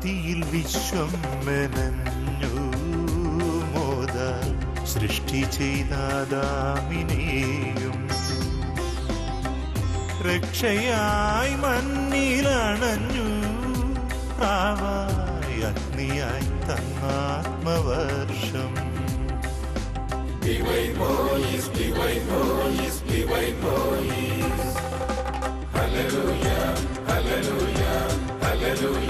ആദിയിൽ വിശ്വം മെനഞ്ഞു മോദ സൃഷ്ടി ചെയ്താദാമിനെയും രക്ഷയായി മണ്ണിലണഞ്ഞു പ്രാവായി അഗ്നിയായി തന്നാത്മവർഷം Пивай Моис, пивай Моис, пивай Моис. Аллилуйя, аллилуйя, аллилуйя.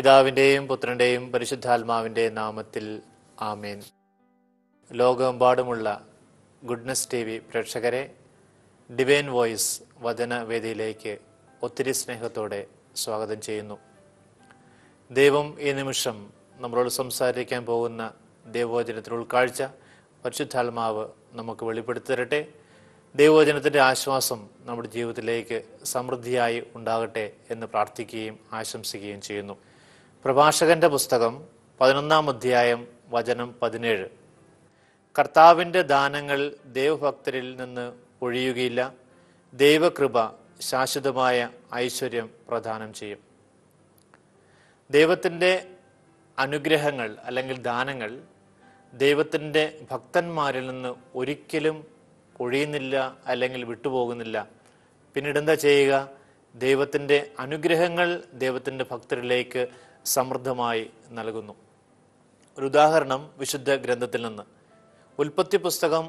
പിതാവിൻ്റെയും പുത്രൻ്റെയും പരിശുദ്ധാത്മാവിൻ്റെ നാമത്തിൽ ആമേൻ ലോകമെമ്പാടുമുള്ള ഗുഡ്നസ് ടി വി പ്രേക്ഷകരെ ഡിവൈൻ വോയിസ് വചനവേദിയിലേക്ക് ഒത്തിരി സ്നേഹത്തോടെ സ്വാഗതം ചെയ്യുന്നു ദൈവം ഈ നിമിഷം നമ്മളോട് സംസാരിക്കാൻ പോകുന്ന ദൈവവചനത്തിൻ്റെ ഉൾക്കാഴ്ച പരിശുദ്ധാത്മാവ് നമുക്ക് വെളിപ്പെടുത്തി തരട്ടെ ദൈവവചനത്തിൻ്റെ ആശ്വാസം നമ്മുടെ ജീവിതത്തിലേക്ക് സമൃദ്ധിയായി ഉണ്ടാകട്ടെ എന്ന് പ്രാർത്ഥിക്കുകയും ആശംസിക്കുകയും ചെയ്യുന്നു പ്രഭാഷകന്റെ പുസ്തകം പതിനൊന്നാം അധ്യായം വചനം പതിനേഴ് കർത്താവിൻ്റെ ദാനങ്ങൾ ദൈവഭക്തരിൽ നിന്ന് ഒഴിയുകയില്ല ദൈവകൃപ ശാശ്വതമായ ഐശ്വര്യം പ്രദാനം ചെയ്യും ദൈവത്തിൻ്റെ അനുഗ്രഹങ്ങൾ അല്ലെങ്കിൽ ദാനങ്ങൾ ദൈവത്തിൻ്റെ ഭക്തന്മാരിൽ നിന്ന് ഒരിക്കലും ഒഴിയുന്നില്ല അല്ലെങ്കിൽ വിട്ടുപോകുന്നില്ല പിന്നീട് എന്താ ചെയ്യുക ദൈവത്തിൻ്റെ അനുഗ്രഹങ്ങൾ ദൈവത്തിൻ്റെ ഭക്തരിലേക്ക് സമൃദ്ധമായി നൽകുന്നു ഒരു ഉദാഹരണം വിശുദ്ധ ഗ്രന്ഥത്തിൽ നിന്ന് ഉൽപ്പത്തി പുസ്തകം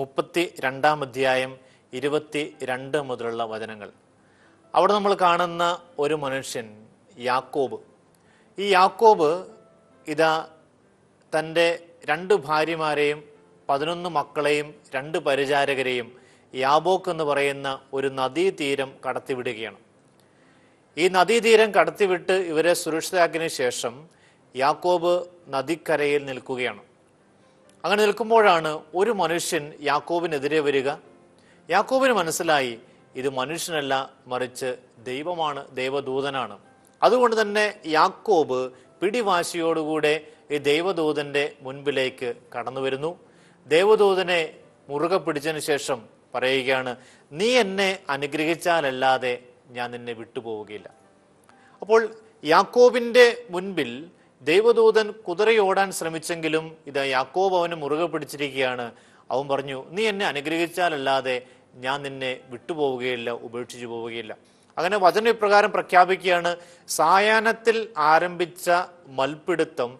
മുപ്പത്തി രണ്ടാം അധ്യായം ഇരുപത്തി രണ്ട് മുതലുള്ള വചനങ്ങൾ അവിടെ നമ്മൾ കാണുന്ന ഒരു മനുഷ്യൻ യാക്കോബ് ഈ യാക്കോബ് ഇതാ തൻ്റെ രണ്ട് ഭാര്യമാരെയും പതിനൊന്ന് മക്കളെയും രണ്ട് പരിചാരകരെയും യാബോക്ക് എന്ന് പറയുന്ന ഒരു നദീതീരം കടത്തിവിടുകയാണ് ഈ നദീതീരം കടത്തിവിട്ട് ഇവരെ സുരക്ഷിതരാക്കിയതിനു ശേഷം യാക്കോബ് നദിക്കരയിൽ നിൽക്കുകയാണ് അങ്ങനെ നിൽക്കുമ്പോഴാണ് ഒരു മനുഷ്യൻ യാക്കോബിനെതിരെ വരിക യാക്കോബിന് മനസ്സിലായി ഇത് മനുഷ്യനല്ല മറിച്ച് ദൈവമാണ് ദൈവദൂതനാണ് അതുകൊണ്ട് തന്നെ യാക്കോബ് പിടിവാശിയോടുകൂടെ ഈ ദൈവദൂതന്റെ മുൻപിലേക്ക് കടന്നു വരുന്നു ദൈവദൂതനെ മുറുകെ പിടിച്ചതിന് ശേഷം പറയുകയാണ് നീ എന്നെ അനുഗ്രഹിച്ചാലല്ലാതെ ഞാൻ നിന്നെ വിട്ടുപോവുകയില്ല അപ്പോൾ യാക്കോബിൻ്റെ മുൻപിൽ ദൈവദൂതൻ കുതിരയോടാൻ ശ്രമിച്ചെങ്കിലും ഇത് യാക്കോബ് അവന് മുറുകെ പിടിച്ചിരിക്കുകയാണ് അവൻ പറഞ്ഞു നീ എന്നെ അനുഗ്രഹിച്ചാലല്ലാതെ ഞാൻ നിന്നെ വിട്ടുപോവുകയില്ല ഉപേക്ഷിച്ചു പോവുകയില്ല അങ്ങനെ വചന ഇപ്രകാരം പ്രഖ്യാപിക്കുകയാണ് സായാഹ്നത്തിൽ ആരംഭിച്ച മൽപിടുത്തം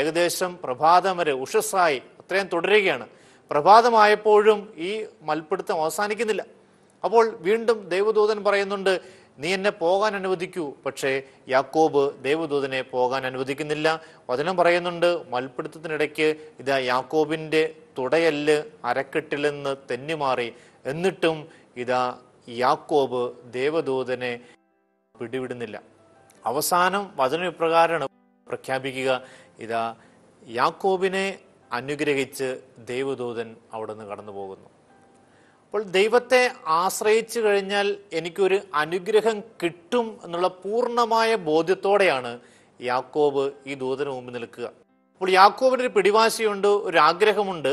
ഏകദേശം പ്രഭാതം വരെ ഉഷസായി അത്രയും തുടരുകയാണ് പ്രഭാതമായപ്പോഴും ഈ മൽപിടുത്തം അവസാനിക്കുന്നില്ല അപ്പോൾ വീണ്ടും ദൈവദൂതൻ പറയുന്നുണ്ട് നീ എന്നെ പോകാൻ അനുവദിക്കൂ പക്ഷേ യാക്കോബ് ദേവദൂതനെ പോകാൻ അനുവദിക്കുന്നില്ല വചനം പറയുന്നുണ്ട് മൽപ്പിടുത്തത്തിനിടയ്ക്ക് ഇതാ യാക്കോബിൻ്റെ തുടയല്ല് അരക്കെട്ടിൽ നിന്ന് തെന്നിമാറി എന്നിട്ടും ഇതാ യാക്കോബ് ദേവദൂതനെ പിടിവിടുന്നില്ല അവസാനം വചനം ഇപ്രകാരമാണ് പ്രഖ്യാപിക്കുക ഇതാ യാക്കോബിനെ അനുഗ്രഹിച്ച് ദേവദൂതൻ അവിടെ നിന്ന് കടന്നു പോകുന്നു അപ്പോൾ ദൈവത്തെ ആശ്രയിച്ചു കഴിഞ്ഞാൽ എനിക്കൊരു അനുഗ്രഹം കിട്ടും എന്നുള്ള പൂർണ്ണമായ ബോധ്യത്തോടെയാണ് യാക്കോബ് ഈ ദൂതന് മുമ്പ് നിൽക്കുക അപ്പോൾ യാക്കോബിന് ഒരു പിടിവാശിയുണ്ട് ഒരു ആഗ്രഹമുണ്ട്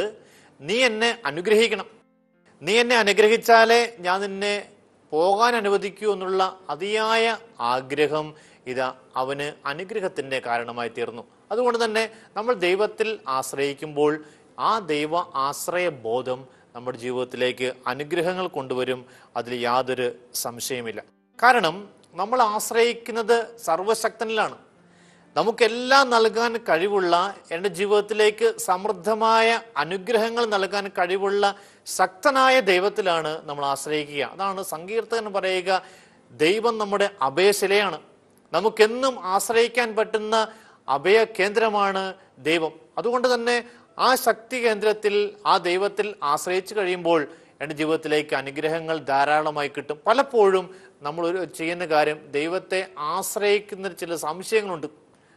നീ എന്നെ അനുഗ്രഹിക്കണം നീ എന്നെ അനുഗ്രഹിച്ചാലേ ഞാൻ നിന്നെ പോകാൻ അനുവദിക്കൂ എന്നുള്ള അതിയായ ആഗ്രഹം ഇത് അവന് അനുഗ്രഹത്തിൻ്റെ കാരണമായി തീർന്നു അതുകൊണ്ട് തന്നെ നമ്മൾ ദൈവത്തിൽ ആശ്രയിക്കുമ്പോൾ ആ ദൈവ ബോധം നമ്മുടെ ജീവിതത്തിലേക്ക് അനുഗ്രഹങ്ങൾ കൊണ്ടുവരും അതിൽ യാതൊരു സംശയമില്ല കാരണം നമ്മൾ ആശ്രയിക്കുന്നത് സർവശക്തനിലാണ് നമുക്കെല്ലാം നൽകാൻ കഴിവുള്ള എൻ്റെ ജീവിതത്തിലേക്ക് സമൃദ്ധമായ അനുഗ്രഹങ്ങൾ നൽകാൻ കഴിവുള്ള ശക്തനായ ദൈവത്തിലാണ് നമ്മൾ ആശ്രയിക്കുക അതാണ് സങ്കീർത്തകൻ പറയുക ദൈവം നമ്മുടെ അഭയശിലയാണ് നമുക്കെന്നും ആശ്രയിക്കാൻ പറ്റുന്ന അഭയ കേന്ദ്രമാണ് ദൈവം അതുകൊണ്ട് തന്നെ ആ ശക്തി കേന്ദ്രത്തിൽ ആ ദൈവത്തിൽ ആശ്രയിച്ചു കഴിയുമ്പോൾ എൻ്റെ ജീവിതത്തിലേക്ക് അനുഗ്രഹങ്ങൾ ധാരാളമായി കിട്ടും പലപ്പോഴും നമ്മൾ ഒരു ചെയ്യുന്ന കാര്യം ദൈവത്തെ ആശ്രയിക്കുന്ന ചില സംശയങ്ങളുണ്ട്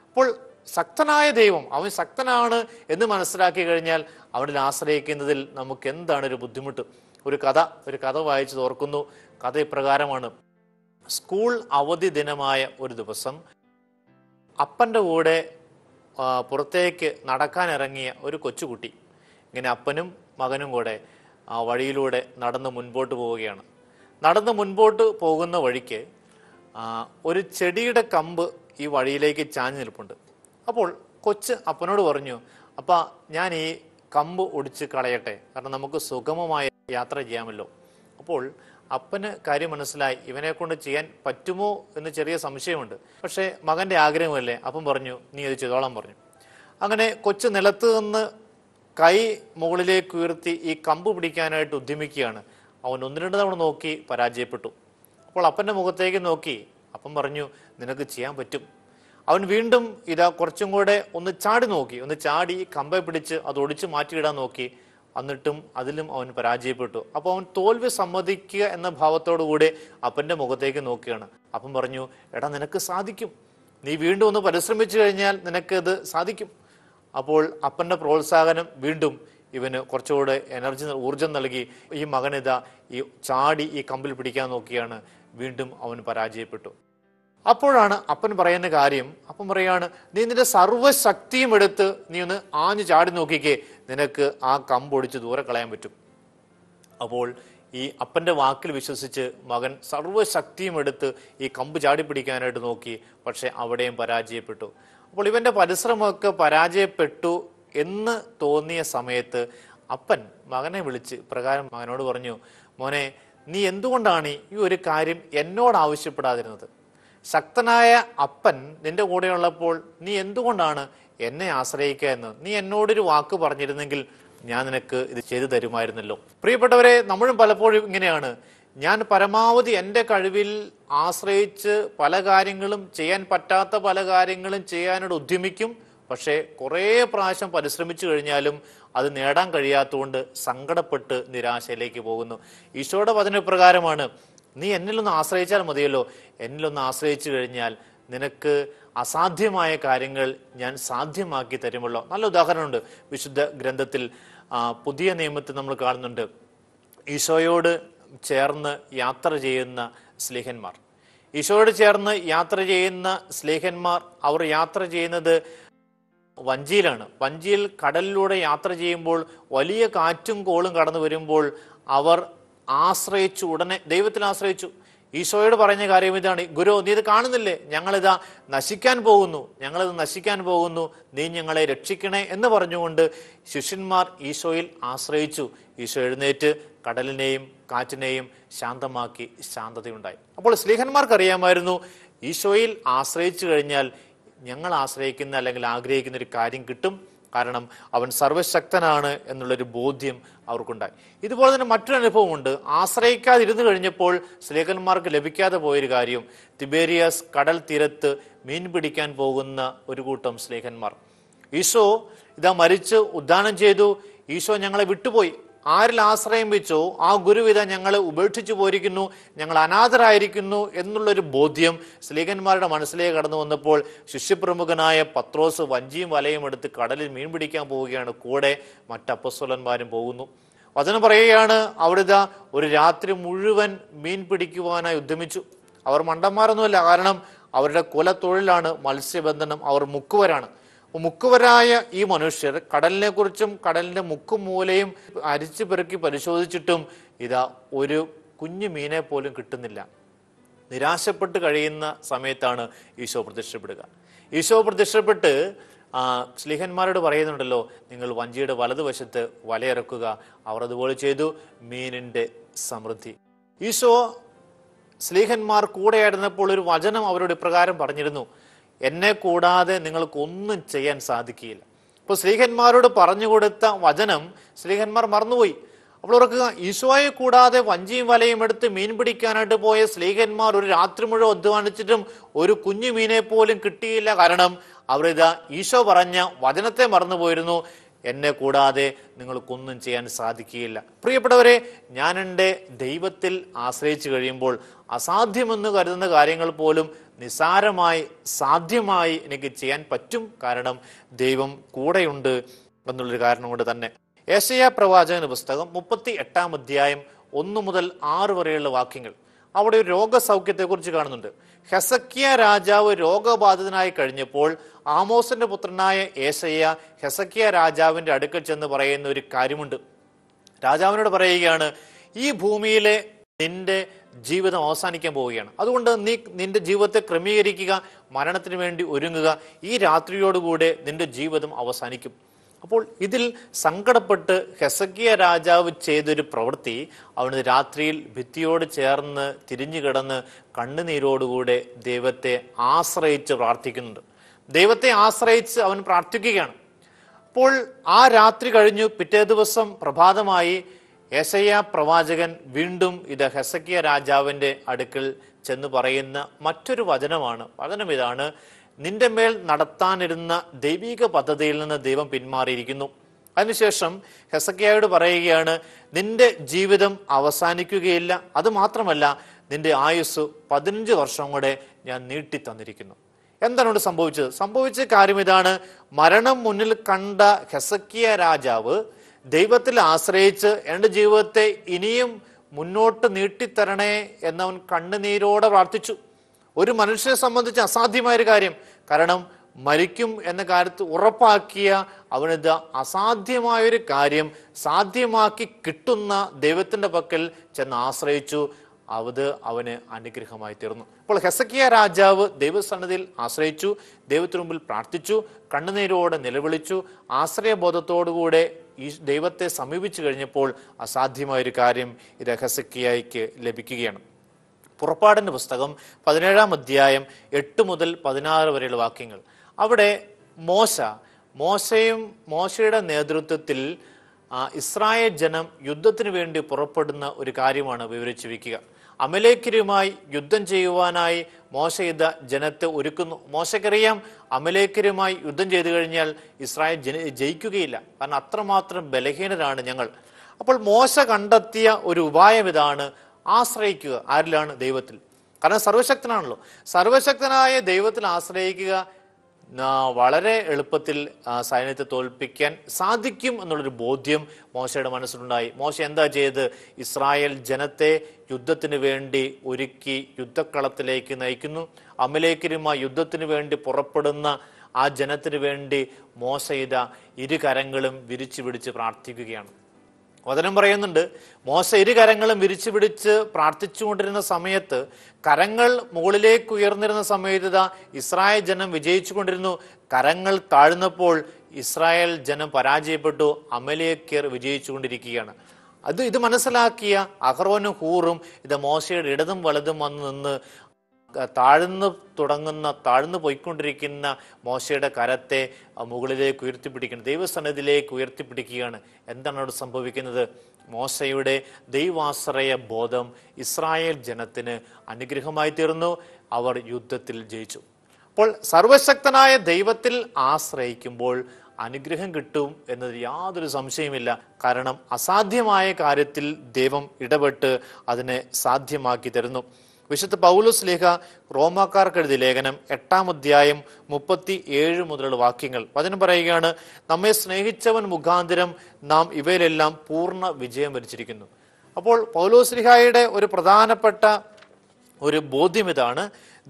അപ്പോൾ ശക്തനായ ദൈവം അവൻ ശക്തനാണ് എന്ന് മനസ്സിലാക്കി കഴിഞ്ഞാൽ അവനിൽ ആശ്രയിക്കുന്നതിൽ നമുക്ക് എന്താണ് ഒരു ബുദ്ധിമുട്ട് ഒരു കഥ ഒരു കഥ വായിച്ചു തോർക്കുന്നു കഥ ഇപ്രകാരമാണ് സ്കൂൾ അവധി ദിനമായ ഒരു ദിവസം അപ്പൻ്റെ കൂടെ പുറത്തേക്ക് നടക്കാനിറങ്ങിയ ഒരു കൊച്ചുകുട്ടി ഇങ്ങനെ അപ്പനും മകനും കൂടെ ആ വഴിയിലൂടെ നടന്ന് മുൻപോട്ട് പോവുകയാണ് നടന്ന് മുൻപോട്ട് പോകുന്ന വഴിക്ക് ഒരു ചെടിയുടെ കമ്പ് ഈ വഴിയിലേക്ക് ചാഞ്ഞു നിൽപ്പുണ്ട് അപ്പോൾ കൊച്ച് അപ്പനോട് പറഞ്ഞു അപ്പ ഞാൻ ഈ കമ്പ് ഒടിച്ച് കളയട്ടെ കാരണം നമുക്ക് സുഗമമായ യാത്ര ചെയ്യാമല്ലോ അപ്പോൾ അപ്പന് കാര്യം മനസ്സിലായി ഇവനെ കൊണ്ട് ചെയ്യാൻ പറ്റുമോ എന്ന് ചെറിയ സംശയമുണ്ട് പക്ഷേ മകന്റെ ആഗ്രഹമല്ലേ അപ്പം പറഞ്ഞു നീ അത് ചെയ്തോളം പറഞ്ഞു അങ്ങനെ കൊച്ചു നിലത്ത് നിന്ന് കൈ മുകളിലേക്ക് ഉയർത്തി ഈ കമ്പ് പിടിക്കാനായിട്ട് ഉദ്യമിക്കുകയാണ് അവൻ ഒന്ന് രണ്ട് തവണ നോക്കി പരാജയപ്പെട്ടു അപ്പോൾ അപ്പൻ്റെ മുഖത്തേക്ക് നോക്കി അപ്പം പറഞ്ഞു നിനക്ക് ചെയ്യാൻ പറ്റും അവൻ വീണ്ടും ഇതാ കുറച്ചും കൂടെ ഒന്ന് ചാടി നോക്കി ഒന്ന് ചാടി കമ്പ പിടിച്ച് അത് ഒടിച്ച് മാറ്റിയിടാൻ നോക്കി എന്നിട്ടും അതിലും അവൻ പരാജയപ്പെട്ടു അപ്പോൾ അവൻ തോൽവി സമ്മതിക്കുക എന്ന ഭാവത്തോടുകൂടി അപ്പന്റെ മുഖത്തേക്ക് നോക്കുകയാണ് അപ്പം പറഞ്ഞു എടാ നിനക്ക് സാധിക്കും നീ വീണ്ടും ഒന്ന് പരിശ്രമിച്ചു കഴിഞ്ഞാൽ നിനക്ക് ഇത് സാധിക്കും അപ്പോൾ അപ്പന്റെ പ്രോത്സാഹനം വീണ്ടും ഇവന് കുറച്ചുകൂടെ എനർജി ഊർജം നൽകി ഈ മകനിത ഈ ചാടി ഈ കമ്പിൽ പിടിക്കാൻ നോക്കിയാണ് വീണ്ടും അവൻ പരാജയപ്പെട്ടു അപ്പോഴാണ് അപ്പൻ പറയുന്ന കാര്യം അപ്പൻ പറയാണ് നീ നിന്റെ സർവ്വശക്തിയും എടുത്ത് നീ ഒന്ന് ആഞ്ഞു ചാടി നോക്കിക്കേ നിനക്ക് ആ കമ്പൊടിച്ച് ദൂരെ കളയാൻ പറ്റും അപ്പോൾ ഈ അപ്പൻ്റെ വാക്കിൽ വിശ്വസിച്ച് മകൻ സർവ്വശക്തിയും എടുത്ത് ഈ കമ്പ് ചാടി പിടിക്കാനായിട്ട് നോക്കി പക്ഷെ അവിടെയും പരാജയപ്പെട്ടു അപ്പോൾ ഇവൻ്റെ പരിശ്രമമൊക്കെ പരാജയപ്പെട്ടു എന്ന് തോന്നിയ സമയത്ത് അപ്പൻ മകനെ വിളിച്ച് പ്രകാരം മകനോട് പറഞ്ഞു മോനെ നീ എന്തുകൊണ്ടാണ് ഈ ഒരു കാര്യം എന്നോട് ആവശ്യപ്പെടാതിരുന്നത് ശക്തനായ അപ്പൻ നിന്റെ കൂടെയുള്ളപ്പോൾ നീ എന്തുകൊണ്ടാണ് എന്നെ ആശ്രയിക്കുക എന്ന് നീ എന്നോടൊരു വാക്ക് പറഞ്ഞിരുന്നെങ്കിൽ ഞാൻ നിനക്ക് ഇത് ചെയ്തു തരുമായിരുന്നല്ലോ പ്രിയപ്പെട്ടവരെ നമ്മളും പലപ്പോഴും ഇങ്ങനെയാണ് ഞാൻ പരമാവധി എൻ്റെ കഴിവിൽ ആശ്രയിച്ച് പല കാര്യങ്ങളും ചെയ്യാൻ പറ്റാത്ത പല കാര്യങ്ങളും ചെയ്യാനോട് ഉദ്യമിക്കും പക്ഷേ കുറേ പ്രാവശ്യം പരിശ്രമിച്ചു കഴിഞ്ഞാലും അത് നേടാൻ കഴിയാത്തതുകൊണ്ട് സങ്കടപ്പെട്ട് നിരാശയിലേക്ക് പോകുന്നു ഈശോയുടെ വചനപ്രകാരമാണ് നീ എന്നിലൊന്ന് ആശ്രയിച്ചാൽ മതിയല്ലോ എന്നിലൊന്ന് ആശ്രയിച്ചു കഴിഞ്ഞാൽ നിനക്ക് അസാധ്യമായ കാര്യങ്ങൾ ഞാൻ സാധ്യമാക്കി തരുമല്ലോ നല്ല ഉദാഹരണമുണ്ട് വിശുദ്ധ ഗ്രന്ഥത്തിൽ പുതിയ നിയമത്തിൽ നമ്മൾ കാണുന്നുണ്ട് ഈശോയോട് ചേർന്ന് യാത്ര ചെയ്യുന്ന സ്ലേഹന്മാർ ഈശോയോട് ചേർന്ന് യാത്ര ചെയ്യുന്ന സ്ലേഹന്മാർ അവർ യാത്ര ചെയ്യുന്നത് വഞ്ചിയിലാണ് വഞ്ചിയിൽ കടലിലൂടെ യാത്ര ചെയ്യുമ്പോൾ വലിയ കാറ്റും കോളും കടന്നു വരുമ്പോൾ അവർ ആശ്രയിച്ചു ഉടനെ ദൈവത്തിൽ ആശ്രയിച്ചു ഈശോയോട് പറഞ്ഞ കാര്യം ഇതാണ് ഗുരു നീ ഇത് കാണുന്നില്ലേ ഞങ്ങളിതാ നശിക്കാൻ പോകുന്നു ഞങ്ങളിത് നശിക്കാൻ പോകുന്നു നീ ഞങ്ങളെ രക്ഷിക്കണേ എന്ന് പറഞ്ഞുകൊണ്ട് ശിഷ്യന്മാർ ഈശോയിൽ ആശ്രയിച്ചു ഈശോ എഴുന്നേറ്റ് കടലിനെയും കാറ്റിനെയും ശാന്തമാക്കി ശാന്തതയുണ്ടായി അപ്പോൾ സ്ലീഹന്മാർക്കറിയാമായിരുന്നു ഈശോയിൽ ആശ്രയിച്ചു കഴിഞ്ഞാൽ ഞങ്ങൾ ആശ്രയിക്കുന്ന അല്ലെങ്കിൽ ആഗ്രഹിക്കുന്ന ഒരു കാര്യം കിട്ടും കാരണം അവൻ സർവശക്തനാണ് എന്നുള്ളൊരു ബോധ്യം അവർക്കുണ്ടായി ഇതുപോലെ തന്നെ മറ്റൊരു അനുഭവമുണ്ട് ആശ്രയിക്കാതിരുന്നു കഴിഞ്ഞപ്പോൾ സ്ലേഖന്മാർക്ക് ലഭിക്കാതെ പോയൊരു കാര്യം തിബേരിയാസ് കടൽ തീരത്ത് മീൻ പിടിക്കാൻ പോകുന്ന ഒരു കൂട്ടം സ്ലേഖന്മാർ ഈശോ ഇതാ മരിച്ച് ഉദ്ദാനം ചെയ്തു ഈശോ ഞങ്ങളെ വിട്ടുപോയി ആരിൽ ആശ്രയം വെച്ചോ ആ ഗുരുവിധ ഞങ്ങൾ ഉപേക്ഷിച്ചു പോയിരിക്കുന്നു ഞങ്ങൾ അനാഥരായിരിക്കുന്നു എന്നുള്ളൊരു ബോധ്യം സ്ലീകന്മാരുടെ മനസ്സിലേക്ക് കടന്നു വന്നപ്പോൾ ശിഷ്യപ്രമുഖനായ പത്രോസ് വഞ്ചിയും വലയും എടുത്ത് കടലിൽ മീൻ പിടിക്കാൻ പോവുകയാണ് കൂടെ മറ്റപ്പസ്വലന്മാരും പോകുന്നു വചനം പറയുകയാണ് അവിടുത്തെ ഒരു രാത്രി മുഴുവൻ മീൻ പിടിക്കുവാനായി ഉദ്യമിച്ചു അവർ മണ്ടന്മാരൊന്നുമല്ല കാരണം അവരുടെ കുലത്തൊഴിലാണ് മത്സ്യബന്ധനം അവർ മുക്കുവരാണ് മുക്കുവരായ ഈ മനുഷ്യർ കടലിനെ കുറിച്ചും കടലിന്റെ മുക്കും മൂലയും അരിച്ചു പെറുക്കി പരിശോധിച്ചിട്ടും ഇതാ ഒരു കുഞ്ഞു മീനെ പോലും കിട്ടുന്നില്ല നിരാശപ്പെട്ട് കഴിയുന്ന സമയത്താണ് ഈശോ പ്രത്യക്ഷപ്പെടുക ഈശോ പ്രത്യക്ഷപ്പെട്ട് സ്ലിഹന്മാരോട് പറയുന്നുണ്ടല്ലോ നിങ്ങൾ വഞ്ചിയുടെ വലതുവശത്ത് വലയിറക്കുക അവർ അതുപോലെ ചെയ്തു മീനിന്റെ സമൃദ്ധി ഈശോ സ്ലീഹന്മാർ കൂടെയായിരുന്നപ്പോൾ ഒരു വചനം അവരോട് ഇപ്രകാരം പറഞ്ഞിരുന്നു എന്നെ കൂടാതെ നിങ്ങൾക്കൊന്നും ചെയ്യാൻ സാധിക്കില്ല അപ്പോൾ സ്ത്രീഹന്മാരോട് പറഞ്ഞു കൊടുത്ത വചനം സ്ത്രീഹന്മാർ മറന്നുപോയി അപ്പോൾ ഓർക്കുക ഈശോയെ കൂടാതെ വഞ്ചിയും വലയും എടുത്ത് മീൻ പിടിക്കാനായിട്ട് പോയ സ്ത്രീഹന്മാർ ഒരു രാത്രി മുഴുവൻ അധ്വാനിച്ചിട്ടും ഒരു കുഞ്ഞു മീനെ പോലും കിട്ടിയില്ല കാരണം അവരിതാ ഈശോ പറഞ്ഞ വചനത്തെ മറന്നുപോയിരുന്നു എന്നെ കൂടാതെ നിങ്ങൾക്കൊന്നും ചെയ്യാൻ സാധിക്കുകയില്ല പ്രിയപ്പെട്ടവരെ ഞാൻ എൻ്റെ ദൈവത്തിൽ ആശ്രയിച്ചു കഴിയുമ്പോൾ അസാധ്യമെന്ന് കരുതുന്ന കാര്യങ്ങൾ പോലും നിസാരമായി സാധ്യമായി എനിക്ക് ചെയ്യാൻ പറ്റും കാരണം ദൈവം കൂടെയുണ്ട് എന്നുള്ളൊരു കാരണം കൊണ്ട് തന്നെ ഏശയ പ്രവാചകന് പുസ്തകം മുപ്പത്തി എട്ടാം അധ്യായം ഒന്നു മുതൽ ആറ് വരെയുള്ള വാക്യങ്ങൾ അവിടെ ഒരു രോഗസൗഖ്യത്തെക്കുറിച്ച് കാണുന്നുണ്ട് ഹെസക്കിയ രാജാവ് രോഗബാധിതനായി കഴിഞ്ഞപ്പോൾ ആമോസിന്റെ പുത്രനായ ഏഷയ്യ ഹെസക്കിയ രാജാവിന്റെ അടുക്കൽ ചെന്ന് പറയുന്ന ഒരു കാര്യമുണ്ട് രാജാവിനോട് പറയുകയാണ് ഈ ഭൂമിയിലെ നിന്റെ ജീവിതം അവസാനിക്കാൻ പോവുകയാണ് അതുകൊണ്ട് നീ നിന്റെ ജീവിതത്തെ ക്രമീകരിക്കുക മരണത്തിന് വേണ്ടി ഒരുങ്ങുക ഈ രാത്രിയോടുകൂടെ നിന്റെ ജീവിതം അവസാനിക്കും അപ്പോൾ ഇതിൽ സങ്കടപ്പെട്ട് ഹെസക്കിയ രാജാവ് ചെയ്തൊരു പ്രവൃത്തി അവന് രാത്രിയിൽ ഭിത്തിയോട് ചേർന്ന് തിരിഞ്ഞു കിടന്ന് കണ്ണുനീരോടുകൂടെ ദൈവത്തെ ആശ്രയിച്ച് പ്രാർത്ഥിക്കുന്നുണ്ട് ദൈവത്തെ ആശ്രയിച്ച് അവൻ പ്രാർത്ഥിക്കുകയാണ് അപ്പോൾ ആ രാത്രി കഴിഞ്ഞു പിറ്റേ ദിവസം പ്രഭാതമായി യശയ്യ പ്രവാചകൻ വീണ്ടും ഇത് ഹെസക്കിയ രാജാവിന്റെ അടുക്കൽ ചെന്ന് പറയുന്ന മറ്റൊരു വചനമാണ് വചനം ഇതാണ് നിന്റെ മേൽ നടത്താനിരുന്ന ദൈവിക പദ്ധതിയിൽ നിന്ന് ദൈവം പിന്മാറിയിരിക്കുന്നു അതിനുശേഷം ഹെസക്കിയായോട് പറയുകയാണ് നിന്റെ ജീവിതം അവസാനിക്കുകയില്ല അത് മാത്രമല്ല നിന്റെ ആയുസ് പതിനഞ്ച് വർഷം കൂടെ ഞാൻ നീട്ടി തന്നിരിക്കുന്നു എന്താണ് ഇവിടെ സംഭവിച്ചത് സംഭവിച്ച കാര്യം ഇതാണ് മരണം മുന്നിൽ കണ്ട ഹെസക്കിയ രാജാവ് ദൈവത്തിൽ ആശ്രയിച്ച് എൻ്റെ ജീവിതത്തെ ഇനിയും മുന്നോട്ട് നീട്ടിത്തരണേ എന്നവൻ കണ്ണുനീരോടെ പ്രാർത്ഥിച്ചു ഒരു മനുഷ്യനെ സംബന്ധിച്ച് അസാധ്യമായൊരു കാര്യം കാരണം മരിക്കും എന്ന കാര്യത്തിൽ ഉറപ്പാക്കിയ അവനിത് അസാധ്യമായൊരു കാര്യം സാധ്യമാക്കി കിട്ടുന്ന ദൈവത്തിൻ്റെ പക്കൽ ചെന്ന് ആശ്രയിച്ചു അത് അവന് അനുഗ്രഹമായി തീർന്നു അപ്പോൾ ഹെസക്കിയ രാജാവ് ദൈവസന്നതിയിൽ ആശ്രയിച്ചു ദൈവത്തിനു മുമ്പിൽ പ്രാർത്ഥിച്ചു കണ്ണുനീരോടെ നിലവിളിച്ചു ആശ്രയബോധത്തോടുകൂടെ ഈ ദൈവത്തെ സമീപിച്ചു കഴിഞ്ഞപ്പോൾ അസാധ്യമായൊരു കാര്യം രഹസ്യക്കിയായിക്ക് ലഭിക്കുകയാണ് പുറപ്പാടിൻ്റെ പുസ്തകം പതിനേഴാം അധ്യായം എട്ട് മുതൽ പതിനാറ് വരെയുള്ള വാക്യങ്ങൾ അവിടെ മോശ മോശയും മോശയുടെ നേതൃത്വത്തിൽ ഇസ്രായേൽ ജനം യുദ്ധത്തിന് വേണ്ടി പുറപ്പെടുന്ന ഒരു കാര്യമാണ് വിവരിച്ചു വയ്ക്കുക അമലേക്കരുമായി യുദ്ധം ചെയ്യുവാനായി മോശ ഇത് ജനത്തെ ഒരുക്കുന്നു മോശക്കറിയാം അമലേക്കരുമായി യുദ്ധം ചെയ്തു കഴിഞ്ഞാൽ ഇസ്രായേൽ ജയിക്കുകയില്ല കാരണം അത്രമാത്രം ബലഹീനരാണ് ഞങ്ങൾ അപ്പോൾ മോശ കണ്ടെത്തിയ ഒരു ഉപായം ഇതാണ് ആശ്രയിക്കുക ആരിലാണ് ദൈവത്തിൽ കാരണം സർവശക്തനാണല്ലോ സർവശക്തനായ ദൈവത്തിൽ ആശ്രയിക്കുക വളരെ എളുപ്പത്തിൽ സൈന്യത്തെ തോൽപ്പിക്കാൻ സാധിക്കും എന്നുള്ളൊരു ബോധ്യം മോശയുടെ മനസ്സിലുണ്ടായി മോശ എന്താ ചെയ്ത് ഇസ്രായേൽ ജനത്തെ യുദ്ധത്തിന് വേണ്ടി ഒരുക്കി യുദ്ധക്കളത്തിലേക്ക് നയിക്കുന്നു അമലേക്കരുമായി യുദ്ധത്തിന് വേണ്ടി പുറപ്പെടുന്ന ആ ജനത്തിനു വേണ്ടി മോശ ഇരു ഇരുകരങ്ങളും വിരിച്ചു പിടിച്ച് പ്രാർത്ഥിക്കുകയാണ് വചനം പറയുന്നുണ്ട് മോശ ഇരു കരങ്ങളും വിരിച്ചു പിടിച്ച് പ്രാർത്ഥിച്ചുകൊണ്ടിരുന്ന സമയത്ത് കരങ്ങൾ മുകളിലേക്ക് ഉയർന്നിരുന്ന സമയത്ത് ഇതാ ഇസ്രായേൽ ജനം വിജയിച്ചു കൊണ്ടിരുന്നു കരങ്ങൾ താഴ്ന്നപ്പോൾ ഇസ്രായേൽ ജനം പരാജയപ്പെട്ടു അമലേക്കിയർ വിജയിച്ചുകൊണ്ടിരിക്കുകയാണ് അത് ഇത് മനസ്സിലാക്കിയ അഹ്റോനും ഹൂറും ഇത് മോശയുടെ ഇടതും വലതും വന്ന് നിന്ന് താഴ്ന്നു തുടങ്ങുന്ന താഴ്ന്നു പോയിക്കൊണ്ടിരിക്കുന്ന മോശയുടെ കരത്തെ മുകളിലേക്ക് ഉയർത്തിപ്പിടിക്കുന്നു ദൈവസന്നിധിയിലേക്ക് ഉയർത്തിപ്പിടിക്കുകയാണ് എന്താണ് അവിടെ സംഭവിക്കുന്നത് മോശയുടെ ദൈവാശ്രയ ബോധം ഇസ്രായേൽ ജനത്തിന് അനുഗ്രഹമായി തീർന്നു അവർ യുദ്ധത്തിൽ ജയിച്ചു അപ്പോൾ സർവശക്തനായ ദൈവത്തിൽ ആശ്രയിക്കുമ്പോൾ അനുഗ്രഹം കിട്ടും എന്നത് യാതൊരു സംശയമില്ല കാരണം അസാധ്യമായ കാര്യത്തിൽ ദൈവം ഇടപെട്ട് അതിനെ സാധ്യമാക്കി തരുന്നു വിശുദ്ധ പൗലോസ് ലേഖ റോമാക്കാർക്കെഴുതിയ ലേഖനം എട്ടാം അധ്യായം മുപ്പത്തി ഏഴ് മുതലുള്ള വാക്യങ്ങൾ വചനം പറയുകയാണ് നമ്മെ സ്നേഹിച്ചവൻ മുഖാന്തരം നാം ഇവയിലെല്ലാം പൂർണ്ണ വിജയം വരിച്ചിരിക്കുന്നു അപ്പോൾ പൗലോസ് ലിഹായുടെ ഒരു പ്രധാനപ്പെട്ട ഒരു ബോധ്യം ഇതാണ്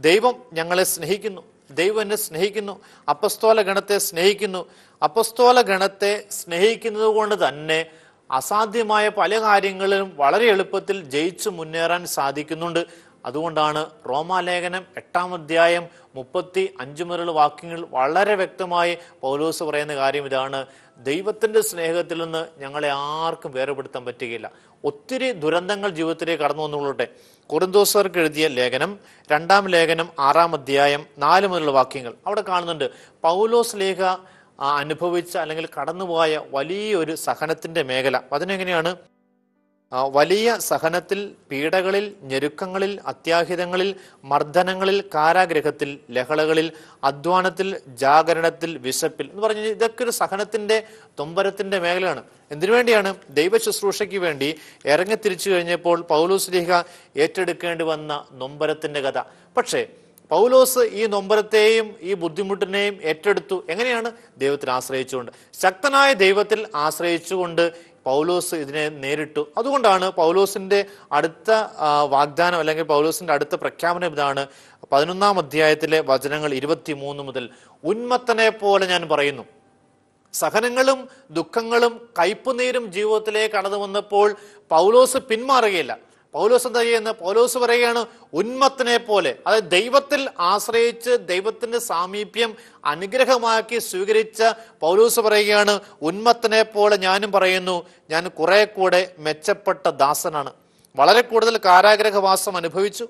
ദൈവം ഞങ്ങളെ സ്നേഹിക്കുന്നു ദൈവം എന്നെ സ്നേഹിക്കുന്നു അപ്പസ്തോല ഗണത്തെ സ്നേഹിക്കുന്നു അപ്പസ്തോല ഗണത്തെ സ്നേഹിക്കുന്നത് കൊണ്ട് തന്നെ അസാധ്യമായ പല കാര്യങ്ങളിലും വളരെ എളുപ്പത്തിൽ ജയിച്ചു മുന്നേറാൻ സാധിക്കുന്നുണ്ട് അതുകൊണ്ടാണ് റോമാലേഖനം എട്ടാം അധ്യായം മുപ്പത്തി അഞ്ച് മുതലുള്ള വാക്യങ്ങൾ വളരെ വ്യക്തമായി പൗലോസ് പറയുന്ന കാര്യം ഇതാണ് ദൈവത്തിൻ്റെ സ്നേഹത്തിൽ നിന്ന് ഞങ്ങളെ ആർക്കും വേർപെടുത്താൻ പറ്റുകയില്ല ഒത്തിരി ദുരന്തങ്ങൾ ജീവിതത്തിലേക്ക് കടന്നു വന്നുകൊള്ളട്ടെ കുറുന്തോസർക്ക് എഴുതിയ ലേഖനം രണ്ടാം ലേഖനം ആറാം അധ്യായം നാല് മുതലുള്ള വാക്യങ്ങൾ അവിടെ കാണുന്നുണ്ട് പൗലോസ് ലേഖ അനുഭവിച്ച അല്ലെങ്കിൽ കടന്നുപോയ വലിയൊരു സഹനത്തിൻ്റെ മേഖല അതിനെങ്ങനെയാണ് വലിയ സഹനത്തിൽ പീഡകളിൽ ഞെരുക്കങ്ങളിൽ അത്യാഹിതങ്ങളിൽ മർദ്ദനങ്ങളിൽ കാരാഗ്രഹത്തിൽ ലഹളകളിൽ അധ്വാനത്തിൽ ജാഗരണത്തിൽ വിശപ്പിൽ എന്ന് പറഞ്ഞു ഇതൊക്കെ ഒരു സഹനത്തിന്റെ തൊമ്പരത്തിന്റെ മേഖലയാണ് എന്തിനു വേണ്ടിയാണ് ദൈവ ശുശ്രൂഷയ്ക്ക് വേണ്ടി ഇറങ്ങി തിരിച്ചു കഴിഞ്ഞപ്പോൾ പൗലോസ് ലീഹ ഏറ്റെടുക്കേണ്ടി വന്ന നൊമ്പരത്തിന്റെ കഥ പക്ഷേ പൗലോസ് ഈ നൊമ്പരത്തെയും ഈ ബുദ്ധിമുട്ടിനെയും ഏറ്റെടുത്തു എങ്ങനെയാണ് ദൈവത്തിൽ ആശ്രയിച്ചുകൊണ്ട് ശക്തനായ ദൈവത്തിൽ ആശ്രയിച്ചുകൊണ്ട് പൗലോസ് ഇതിനെ നേരിട്ടു അതുകൊണ്ടാണ് പൗലോസിന്റെ അടുത്ത വാഗ്ദാനം അല്ലെങ്കിൽ പൗലോസിന്റെ അടുത്ത പ്രഖ്യാപനം ഇതാണ് പതിനൊന്നാം അധ്യായത്തിലെ വചനങ്ങൾ ഇരുപത്തി മൂന്ന് മുതൽ ഉന്മത്തനെ പോലെ ഞാൻ പറയുന്നു സഹനങ്ങളും ദുഃഖങ്ങളും കയ്പുനീരും ജീവിതത്തിലേക്ക് കടന്നു വന്നപ്പോൾ പൗലോസ് പിന്മാറുകയില്ല പൗലോസ് എന്താ ചെയ്യുന്നത് പൗലോസ് പറയുകയാണ് ഉന്മത്തിനെ പോലെ അതായത് ദൈവത്തിൽ ആശ്രയിച്ച് ദൈവത്തിന്റെ സാമീപ്യം അനുഗ്രഹമാക്കി സ്വീകരിച്ച പൗലോസ് പറയുകയാണ് ഉന്മത്തിനെ പോലെ ഞാനും പറയുന്നു ഞാൻ കുറെ കൂടെ മെച്ചപ്പെട്ട ദാസനാണ് വളരെ കൂടുതൽ കാരാഗ്രഹവാസം അനുഭവിച്ചു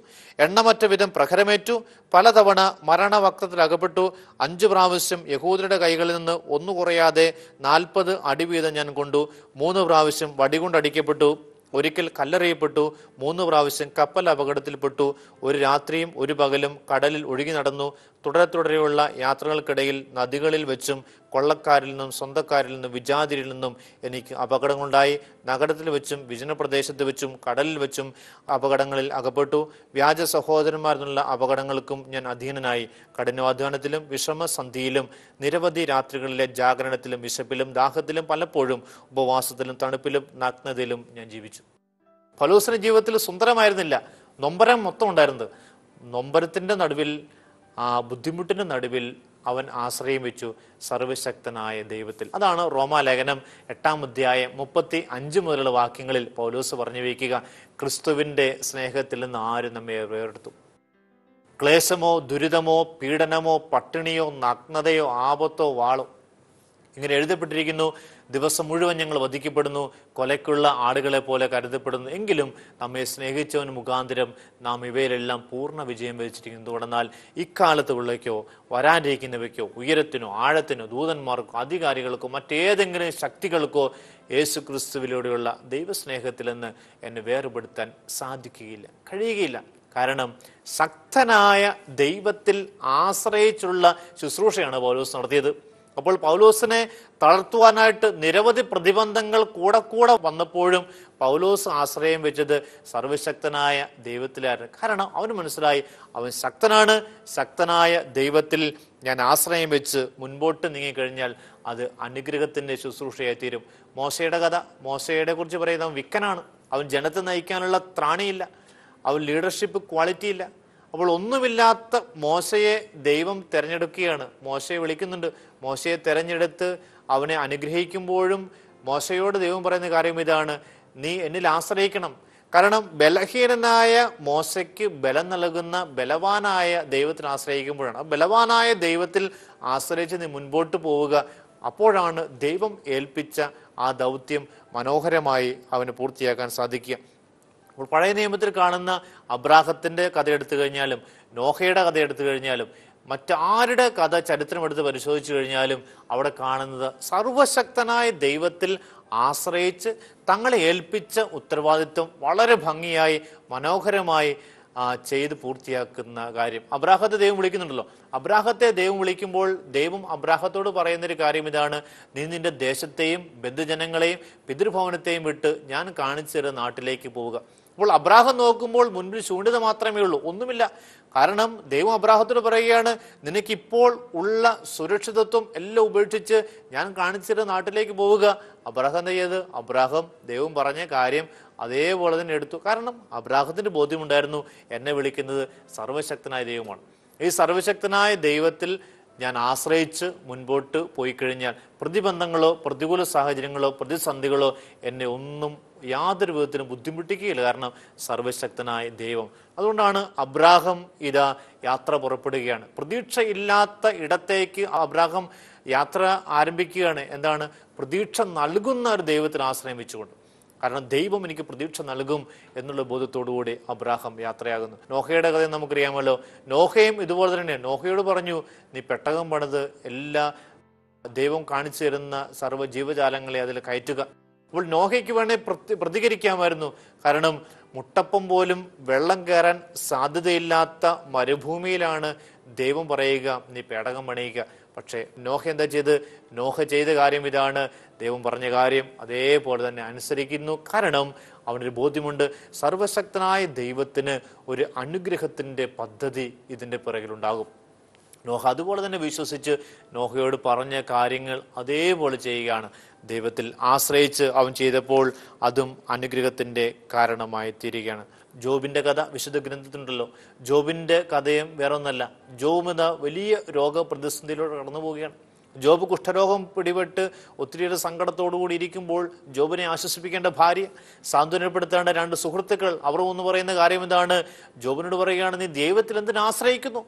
എണ്ണമറ്റ വിധം പ്രഹരമേറ്റു പലതവണ മരണവക്തത്തിൽ അകപ്പെട്ടു അഞ്ചു പ്രാവശ്യം യഹൂദരുടെ കൈകളിൽ നിന്ന് ഒന്നു കുറയാതെ നാൽപ്പത് അടി വീതം ഞാൻ കൊണ്ടു മൂന്ന് പ്രാവശ്യം വടികൊണ്ടടിക്കപ്പെട്ടു ഒരിക്കൽ കല്ലെറിയപ്പെട്ടു മൂന്ന് പ്രാവശ്യം കപ്പൽ അപകടത്തിൽപ്പെട്ടു ഒരു രാത്രിയും ഒരു പകലും കടലിൽ ഒഴുകി നടന്നു തുടരെ തുടരെയുള്ള യാത്രകൾക്കിടയിൽ നദികളിൽ വെച്ചും കൊള്ളക്കാരിൽ നിന്നും സ്വന്തക്കാരിൽ നിന്നും വിജാതിരിൽ നിന്നും എനിക്ക് അപകടങ്ങളുണ്ടായി നഗരത്തിൽ വെച്ചും വിജന പ്രദേശത്ത് വെച്ചും കടലിൽ വെച്ചും അപകടങ്ങളിൽ അകപ്പെട്ടു വ്യാജ സഹോദരന്മാരിൽ നിന്നുള്ള അപകടങ്ങൾക്കും ഞാൻ അധീനനായി കഠിനാധ്വാനത്തിലും വിഷമസന്ധിയിലും നിരവധി രാത്രികളിലെ ജാഗരണത്തിലും വിശപ്പിലും ദാഹത്തിലും പലപ്പോഴും ഉപവാസത്തിലും തണുപ്പിലും നഗ്നതയിലും ഞാൻ ജീവിച്ചു ഫലൂസിന്റെ ജീവിതത്തിൽ സുന്ദരമായിരുന്നില്ല നൊമ്പരം മൊത്തം ഉണ്ടായിരുന്നത് നൊമ്പരത്തിൻ്റെ നടുവിൽ ആ ബുദ്ധിമുട്ടിൻ്റെ നടുവിൽ അവൻ ആശ്രയം വെച്ചു സർവശക്തനായ ദൈവത്തിൽ അതാണ് റോമാലേഖനം എട്ടാം അധ്യായം മുപ്പത്തി അഞ്ച് മുതലുള്ള വാക്യങ്ങളിൽ പൗലോസ് പറഞ്ഞു വയ്ക്കുക ക്രിസ്തുവിൻ്റെ സ്നേഹത്തിൽ നിന്ന് ആരും നമ്മെ വേറെടുത്തു ക്ലേശമോ ദുരിതമോ പീഡനമോ പട്ടിണിയോ നഗ്നതയോ ആപത്തോ വാളോ ഇങ്ങനെ എഴുതപ്പെട്ടിരിക്കുന്നു ദിവസം മുഴുവൻ ഞങ്ങൾ വധിക്കപ്പെടുന്നു കൊലയ്ക്കുള്ള ആടുകളെ പോലെ കരുതപ്പെടുന്നു എങ്കിലും നമ്മെ സ്നേഹിച്ചവന് മുഖാന്തരം നാം ഇവയിലെല്ലാം പൂർണ്ണ വിജയം വഹിച്ചിരിക്കുന്നു എന്തുകൊണ്ടെന്നാൽ ഇക്കാലത്ത് ഉള്ളയ്ക്കോ വരാനിരിക്കുന്നവയ്ക്കോ ഉയരത്തിനോ ആഴത്തിനോ ദൂതന്മാർക്കോ അധികാരികൾക്കോ മറ്റേതെങ്കിലും ശക്തികൾക്കോ യേശു ക്രിസ്തുവിലൂടെയുള്ള ദൈവസ്നേഹത്തിൽ നിന്ന് എന്നെ വേർപെടുത്താൻ സാധിക്കുകയില്ല കഴിയുകയില്ല കാരണം ശക്തനായ ദൈവത്തിൽ ആശ്രയിച്ചുള്ള ശുശ്രൂഷയാണ് പൗലോസ് നടത്തിയത് അപ്പോൾ പൗലോസിനെ തളർത്തുവാനായിട്ട് നിരവധി പ്രതിബന്ധങ്ങൾ കൂടെ കൂടെ വന്നപ്പോഴും പൗലോസ് ആശ്രയം വെച്ചത് സർവശക്തനായ ദൈവത്തിലായിരുന്നു കാരണം അവന് മനസ്സിലായി അവൻ ശക്തനാണ് ശക്തനായ ദൈവത്തിൽ ഞാൻ ആശ്രയം വെച്ച് മുൻപോട്ട് നീങ്ങിക്കഴിഞ്ഞാൽ അത് അനുഗ്രഹത്തിൻ്റെ ശുശ്രൂഷയായി തീരും മോശയുടെ കഥ മോശയുടെ കുറിച്ച് പറയുന്നത് അവൻ വിക്കനാണ് അവൻ ജനത്തെ നയിക്കാനുള്ള ത്രാണിയില്ല അവൻ ലീഡർഷിപ്പ് ക്വാളിറ്റി ഇല്ല അപ്പോൾ ഒന്നുമില്ലാത്ത മോശയെ ദൈവം തിരഞ്ഞെടുക്കുകയാണ് മോശയെ വിളിക്കുന്നുണ്ട് മോശയെ തെരഞ്ഞെടുത്ത് അവനെ അനുഗ്രഹിക്കുമ്പോഴും മോശയോട് ദൈവം പറയുന്ന കാര്യം ഇതാണ് നീ എന്നിൽ ആശ്രയിക്കണം കാരണം ബലഹീനനായ മോശയ്ക്ക് ബലം നൽകുന്ന ബലവാനായ ദൈവത്തിൽ ആശ്രയിക്കുമ്പോഴാണ് ബലവാനായ ദൈവത്തിൽ ആശ്രയിച്ച് നീ മുൻപോട്ട് പോവുക അപ്പോഴാണ് ദൈവം ഏൽപ്പിച്ച ആ ദൗത്യം മനോഹരമായി അവന് പൂർത്തിയാക്കാൻ സാധിക്കുക അപ്പോൾ പഴയ നിയമത്തിൽ കാണുന്ന അബ്രാഹത്തിൻ്റെ കഥ എടുത്തു കഴിഞ്ഞാലും നോഹയുടെ കഥ എടുത്തു കഴിഞ്ഞാലും മറ്റാരുടെ കഥ ചരിത്രമെടുത്ത് പരിശോധിച്ചു കഴിഞ്ഞാലും അവിടെ കാണുന്നത് സർവശക്തനായ ദൈവത്തിൽ ആശ്രയിച്ച് തങ്ങളെ ഏൽപ്പിച്ച ഉത്തരവാദിത്വം വളരെ ഭംഗിയായി മനോഹരമായി ചെയ്ത് പൂർത്തിയാക്കുന്ന കാര്യം അബ്രാഹത്തെ ദൈവം വിളിക്കുന്നുണ്ടല്ലോ അബ്രാഹത്തെ ദൈവം വിളിക്കുമ്പോൾ ദൈവം അബ്രാഹത്തോട് പറയുന്ന ഒരു കാര്യം ഇതാണ് നീ നിന്റെ ദേശത്തെയും ബന്ധുജനങ്ങളെയും പിതൃഭവനത്തെയും വിട്ട് ഞാൻ കാണിച്ചു തരുന്ന നാട്ടിലേക്ക് പോവുക അപ്പോൾ അബ്രാഹം നോക്കുമ്പോൾ മുൻപിൽ ശൂന്യത മാത്രമേ ഉള്ളൂ ഒന്നുമില്ല കാരണം ദൈവം അബ്രാഹത്തിന് പറയുകയാണ് നിനക്കിപ്പോൾ ഉള്ള സുരക്ഷിതത്വം എല്ലാം ഉപേക്ഷിച്ച് ഞാൻ കാണിച്ചിരുന്ന നാട്ടിലേക്ക് പോവുക അബ്രാഹം ചെയ്ത് അബ്രാഹം ദൈവം പറഞ്ഞ കാര്യം അതേപോലെ തന്നെ എടുത്തു കാരണം അബ്രാഹത്തിൻ്റെ ബോധ്യമുണ്ടായിരുന്നു എന്നെ വിളിക്കുന്നത് സർവശക്തനായ ദൈവമാണ് ഈ സർവശക്തനായ ദൈവത്തിൽ ഞാൻ ആശ്രയിച്ച് മുൻപോട്ട് പോയി കഴിഞ്ഞാൽ പ്രതിബന്ധങ്ങളോ പ്രതികൂല സാഹചര്യങ്ങളോ പ്രതിസന്ധികളോ എന്നെ ഒന്നും യാതൊരു വിധത്തിലും ബുദ്ധിമുട്ടിക്കുകയില്ല കാരണം സർവശക്തനായ ദൈവം അതുകൊണ്ടാണ് അബ്രാഹം ഇത യാത്ര പുറപ്പെടുകയാണ് പ്രതീക്ഷയില്ലാത്ത ഇടത്തേക്ക് അബ്രാഹം യാത്ര ആരംഭിക്കുകയാണ് എന്താണ് പ്രതീക്ഷ നൽകുന്ന ഒരു ദൈവത്തിന് ആശ്രയം വെച്ചുകൊണ്ട് കാരണം ദൈവം എനിക്ക് പ്രതീക്ഷ നൽകും എന്നുള്ള ബോധത്തോടുകൂടി അബ്രാഹം യാത്രയാകുന്നു നോഹയുടെ കഥ നമുക്കറിയാമല്ലോ നോഹയും ഇതുപോലെ തന്നെ നോഹയോട് പറഞ്ഞു നീ പെട്ടകം പണിത് എല്ലാ ദൈവം കാണിച്ചു തരുന്ന സർവ്വ ജീവജാലങ്ങളെ അതിൽ കയറ്റുക അപ്പോൾ നോഹയ്ക്ക് വേണേ പ്രതികരിക്കാമായിരുന്നു കാരണം മുട്ടപ്പം പോലും വെള്ളം കയറാൻ സാധ്യതയില്ലാത്ത മരുഭൂമിയിലാണ് ദൈവം പറയുക നീ പേടകം പണിയുക പക്ഷേ നോഹ എന്താ ചെയ്ത് നോഹ ചെയ്ത കാര്യം ഇതാണ് ദൈവം പറഞ്ഞ കാര്യം അതേപോലെ തന്നെ അനുസരിക്കുന്നു കാരണം അവനൊരു ബോധ്യമുണ്ട് സർവശക്തനായ ദൈവത്തിന് ഒരു അനുഗ്രഹത്തിൻ്റെ പദ്ധതി ഇതിൻ്റെ പിറകിലുണ്ടാകും നോഹ അതുപോലെ തന്നെ വിശ്വസിച്ച് നോഹയോട് പറഞ്ഞ കാര്യങ്ങൾ അതേപോലെ ചെയ്യുകയാണ് ദൈവത്തിൽ ആശ്രയിച്ച് അവൻ ചെയ്തപ്പോൾ അതും അനുഗ്രഹത്തിന്റെ കാരണമായി തീരുകയാണ് ജോബിന്റെ കഥ വിശുദ്ധ ഗ്രന്ഥത്തിനുണ്ടല്ലോ ജോബിന്റെ കഥയും വേറെ ഒന്നല്ല ജോബ് എന്ന വലിയ രോഗപ്രതിസന്ധിയിലൂടെ കടന്നു പോവുകയാണ് ജോബ് കുഷ്ഠരോഗം പിടിപെട്ട് ഒത്തിരിയേറെ സങ്കടത്തോടുകൂടി ഇരിക്കുമ്പോൾ ജോബിനെ ആശ്വസിപ്പിക്കേണ്ട ഭാര്യ സാന്ത്വനപ്പെടുത്തേണ്ട രണ്ട് സുഹൃത്തുക്കൾ അവർ ഒന്ന് പറയുന്ന കാര്യം എന്താണ് ജോബിനോട് പറയുകയാണ് നീ ദൈവത്തിൽ എന്തിനു ആശ്രയിക്കുന്നു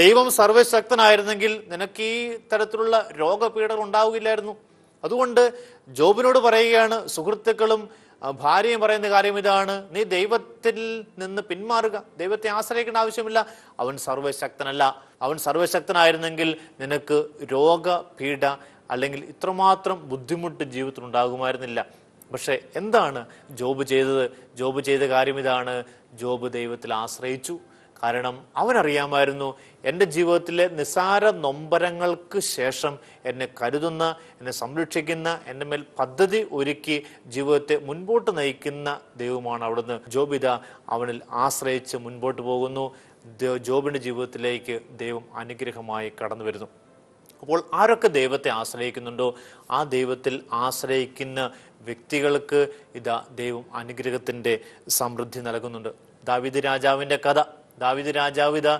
ദൈവം സർവശക്തനായിരുന്നെങ്കിൽ നിനക്ക് ഈ തരത്തിലുള്ള രോഗപീഠകൾ ഉണ്ടാവുകയില്ലായിരുന്നു അതുകൊണ്ട് ജോബിനോട് പറയുകയാണ് സുഹൃത്തുക്കളും ഭാര്യയും പറയുന്ന കാര്യം ഇതാണ് നീ ദൈവത്തിൽ നിന്ന് പിന്മാറുക ദൈവത്തെ ആശ്രയിക്കേണ്ട ആവശ്യമില്ല അവൻ സർവശക്തനല്ല അവൻ സർവശക്തനായിരുന്നെങ്കിൽ നിനക്ക് രോഗപീഠ അല്ലെങ്കിൽ ഇത്രമാത്രം ബുദ്ധിമുട്ട് ജീവിതത്തിൽ ഉണ്ടാകുമായിരുന്നില്ല പക്ഷെ എന്താണ് ജോബ് ചെയ്തത് ജോബ് ചെയ്ത കാര്യം ഇതാണ് ജോബ് ദൈവത്തിൽ ആശ്രയിച്ചു കാരണം അവനറിയാമായിരുന്നു എൻ്റെ ജീവിതത്തിലെ നിസാര നൊമ്പരങ്ങൾക്ക് ശേഷം എന്നെ കരുതുന്ന എന്നെ സംരക്ഷിക്കുന്ന എൻ്റെ മേൽ പദ്ധതി ഒരുക്കി ജീവിതത്തെ മുൻപോട്ട് നയിക്കുന്ന ദൈവമാണ് അവിടുന്ന് ജോബിത അവനിൽ ആശ്രയിച്ച് മുൻപോട്ട് പോകുന്നു ജോബിൻ്റെ ജീവിതത്തിലേക്ക് ദൈവം അനുഗ്രഹമായി കടന്നു വരുന്നു അപ്പോൾ ആരൊക്കെ ദൈവത്തെ ആശ്രയിക്കുന്നുണ്ടോ ആ ദൈവത്തിൽ ആശ്രയിക്കുന്ന വ്യക്തികൾക്ക് ഇതാ ദൈവം അനുഗ്രഹത്തിൻ്റെ സമൃദ്ധി നൽകുന്നുണ്ട് ദാവിദ് രാജാവിൻ്റെ കഥ ദാവിദ് രാജാവ് ഇതാ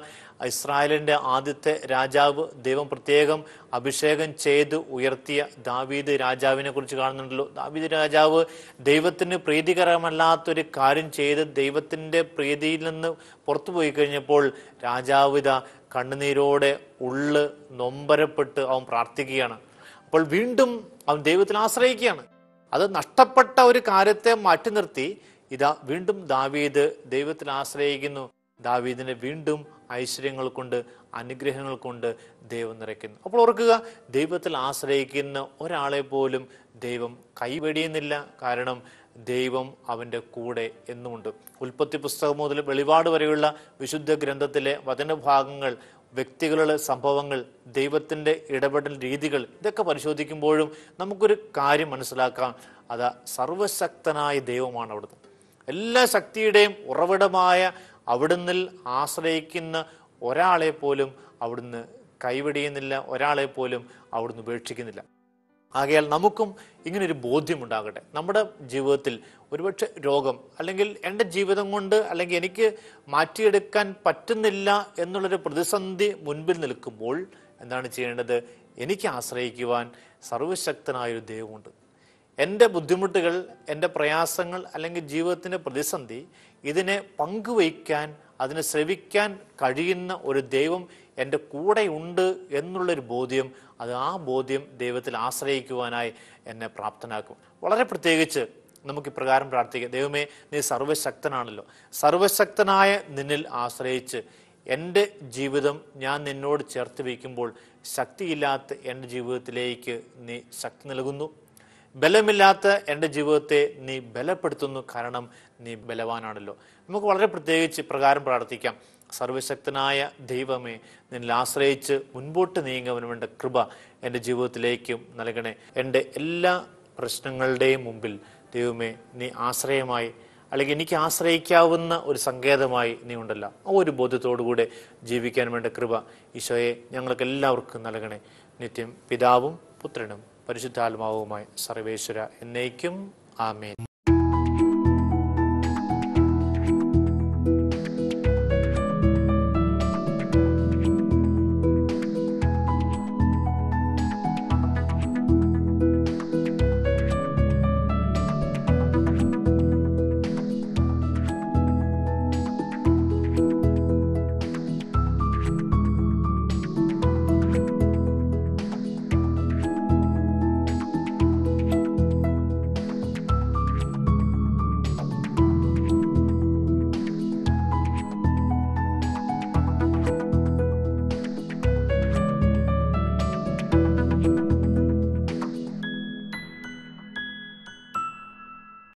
ഇസ്രായേലിന്റെ ആദ്യത്തെ രാജാവ് ദൈവം പ്രത്യേകം അഭിഷേകം ചെയ്ത് ഉയർത്തിയ ദാവീദ് രാജാവിനെ കുറിച്ച് കാണുന്നുണ്ടല്ലോ ദാവീദ് രാജാവ് ദൈവത്തിന് പ്രീതികരമല്ലാത്തൊരു കാര്യം ചെയ്ത് ദൈവത്തിന്റെ പ്രീതിയിൽ നിന്ന് പുറത്തുപോയി കഴിഞ്ഞപ്പോൾ ഇതാ കണ്ണുനീരോടെ ഉള്ള് നൊമ്പരപ്പെട്ട് അവൻ പ്രാർത്ഥിക്കുകയാണ് അപ്പോൾ വീണ്ടും അവൻ ദൈവത്തിൽ ആശ്രയിക്കുകയാണ് അത് നഷ്ടപ്പെട്ട ഒരു കാര്യത്തെ മാറ്റി നിർത്തി ഇതാ വീണ്ടും ദാവീദ് ദൈവത്തിൽ ആശ്രയിക്കുന്നു ദാവീദിനെ വീണ്ടും ഐശ്വര്യങ്ങൾ കൊണ്ട് അനുഗ്രഹങ്ങൾ കൊണ്ട് ദൈവം നിറയ്ക്കുന്നു അപ്പോൾ ഓർക്കുക ദൈവത്തിൽ ആശ്രയിക്കുന്ന ഒരാളെ പോലും ദൈവം കൈവെടിയുന്നില്ല കാരണം ദൈവം അവൻ്റെ കൂടെ എന്നുമുണ്ട് ഉൽപ്പത്തി പുസ്തകം മുതൽ വെളിപാട് വരെയുള്ള വിശുദ്ധ ഗ്രന്ഥത്തിലെ വചനഭാഗങ്ങൾ വ്യക്തികളുടെ സംഭവങ്ങൾ ദൈവത്തിൻ്റെ ഇടപെടൽ രീതികൾ ഇതൊക്കെ പരിശോധിക്കുമ്പോഴും നമുക്കൊരു കാര്യം മനസ്സിലാക്കാം അത് സർവശക്തനായ ദൈവമാണ് അവിടുന്ന് എല്ലാ ശക്തിയുടെയും ഉറവിടമായ അവിടുന്ന് ആശ്രയിക്കുന്ന ഒരാളെ പോലും അവിടുന്ന് കൈവിടിയുന്നില്ല ഒരാളെ പോലും അവിടുന്ന് ഉപേക്ഷിക്കുന്നില്ല ആകയാൽ നമുക്കും ഇങ്ങനൊരു ബോധ്യമുണ്ടാകട്ടെ നമ്മുടെ ജീവിതത്തിൽ ഒരുപക്ഷെ രോഗം അല്ലെങ്കിൽ എൻ്റെ ജീവിതം കൊണ്ട് അല്ലെങ്കിൽ എനിക്ക് മാറ്റിയെടുക്കാൻ പറ്റുന്നില്ല എന്നുള്ളൊരു പ്രതിസന്ധി മുൻപിൽ നിൽക്കുമ്പോൾ എന്താണ് ചെയ്യേണ്ടത് എനിക്ക് ആശ്രയിക്കുവാൻ സർവശക്തനായൊരു ദൈവമുണ്ട് എൻ്റെ ബുദ്ധിമുട്ടുകൾ എൻ്റെ പ്രയാസങ്ങൾ അല്ലെങ്കിൽ ജീവിതത്തിൻ്റെ പ്രതിസന്ധി ഇതിനെ പങ്കുവയ്ക്കാൻ അതിനെ ശ്രവിക്കാൻ കഴിയുന്ന ഒരു ദൈവം എൻ്റെ കൂടെ ഉണ്ട് എന്നുള്ളൊരു ബോധ്യം അത് ആ ബോധ്യം ദൈവത്തിൽ ആശ്രയിക്കുവാനായി എന്നെ പ്രാപ്തനാക്കും വളരെ പ്രത്യേകിച്ച് നമുക്ക് ഇപ്രകാരം പ്രാർത്ഥിക്കാം ദൈവമേ നീ സർവശക്തനാണല്ലോ സർവശക്തനായ നിന്നിൽ ആശ്രയിച്ച് എൻ്റെ ജീവിതം ഞാൻ നിന്നോട് ചേർത്ത് വയ്ക്കുമ്പോൾ ശക്തിയില്ലാത്ത എൻ്റെ ജീവിതത്തിലേക്ക് നീ ശക്തി നൽകുന്നു ബലമില്ലാത്ത എൻ്റെ ജീവിതത്തെ നീ ബലപ്പെടുത്തുന്നു കാരണം നീ ബലവാനാണല്ലോ നമുക്ക് വളരെ പ്രത്യേകിച്ച് പ്രകാരം പ്രാർത്ഥിക്കാം സർവശക്തനായ ദൈവമേ നിന്നെ ആശ്രയിച്ച് മുൻപോട്ട് നീങ്ങുവാൻ വേണ്ട കൃപ എൻ്റെ ജീവിതത്തിലേക്കും നൽകണേ എൻ്റെ എല്ലാ പ്രശ്നങ്ങളുടെയും മുമ്പിൽ ദൈവമേ നീ ആശ്രയമായി അല്ലെങ്കിൽ എനിക്ക് ആശ്രയിക്കാവുന്ന ഒരു സങ്കേതമായി നീ ഉണ്ടല്ല ആ ഒരു ബോധ്യത്തോടുകൂടെ ജീവിക്കാൻ വേണ്ട കൃപ ഈശോയെ ഞങ്ങൾക്ക് എല്ലാവർക്കും നൽകണേ നിത്യം പിതാവും പുത്രനും പരിശുദ്ധാത്മാവുമായി സർവേശ്വര എന്നേക്കും ആമേൻ